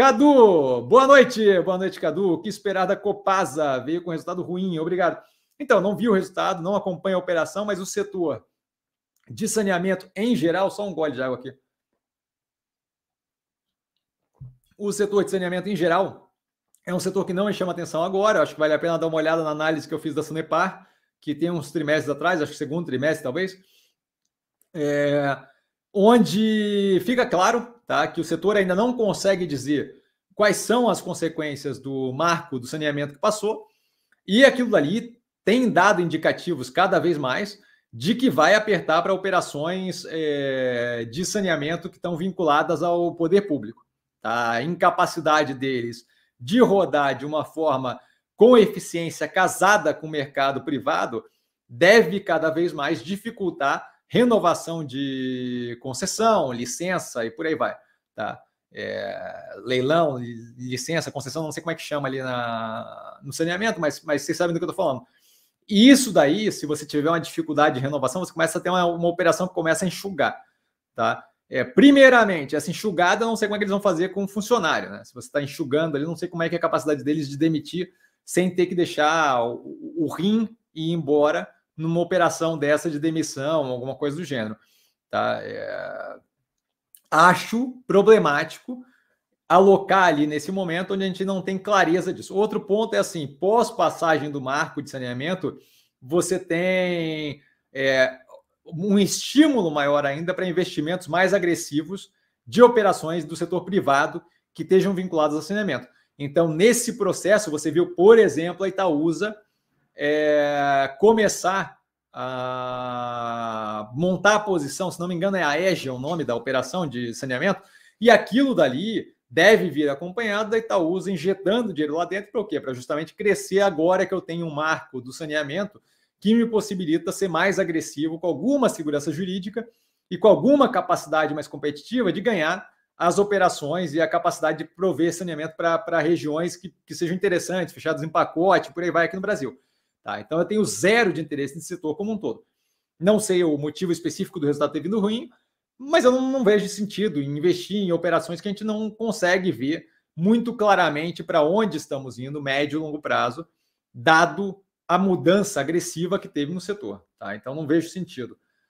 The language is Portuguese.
Cadu, boa noite. Boa noite, Cadu. O que esperar da Copasa? Veio com resultado ruim, obrigado. Então, não vi o resultado, não acompanha a operação, mas o setor de saneamento em geral, só um gole de água aqui. O setor de saneamento em geral é um setor que não me chama atenção agora. Acho que vale a pena dar uma olhada na análise que eu fiz da Sanepar, que tem uns trimestres atrás, acho que segundo trimestre talvez. É, onde fica claro tá, que o setor ainda não consegue dizer quais são as consequências do marco do saneamento que passou, e aquilo dali tem dado indicativos cada vez mais de que vai apertar para operações é, de saneamento que estão vinculadas ao poder público. Tá? A incapacidade deles de rodar de uma forma com eficiência casada com o mercado privado deve cada vez mais dificultar renovação de concessão, licença e por aí vai, tá? É, leilão, licença, concessão, não sei como é que chama ali na, no saneamento, mas, mas vocês sabem do que eu estou falando. E isso daí, se você tiver uma dificuldade de renovação, você começa a ter uma, uma operação que começa a enxugar, tá? É, primeiramente, essa enxugada, não sei como é que eles vão fazer com o funcionário, né? Se você está enxugando ali, não sei como é que é a capacidade deles de demitir sem ter que deixar o, o rim ir embora numa operação dessa de demissão, alguma coisa do gênero. Tá? É... Acho problemático alocar ali nesse momento onde a gente não tem clareza disso. Outro ponto é assim: pós passagem do marco de saneamento, você tem é, um estímulo maior ainda para investimentos mais agressivos de operações do setor privado que estejam vinculadas ao saneamento. Então, nesse processo, você viu, por exemplo, a Itaúsa é, começar a montar a posição, se não me engano é a EGE é o nome da operação de saneamento, e aquilo dali deve vir acompanhado da Itaúsa injetando dinheiro lá dentro para o quê? Para justamente crescer agora que eu tenho um marco do saneamento que me possibilita ser mais agressivo com alguma segurança jurídica e com alguma capacidade mais competitiva de ganhar as operações e a capacidade de prover saneamento para regiões que, que sejam interessantes, fechados em pacote, por aí vai aqui no Brasil. Tá? Então eu tenho zero de interesse nesse setor como um todo. Não sei o motivo específico do resultado ter vindo ruim, mas eu não, não vejo sentido em investir em operações que a gente não consegue ver muito claramente para onde estamos indo, médio e longo prazo, dado a mudança agressiva que teve no setor. Tá? Então não vejo sentido.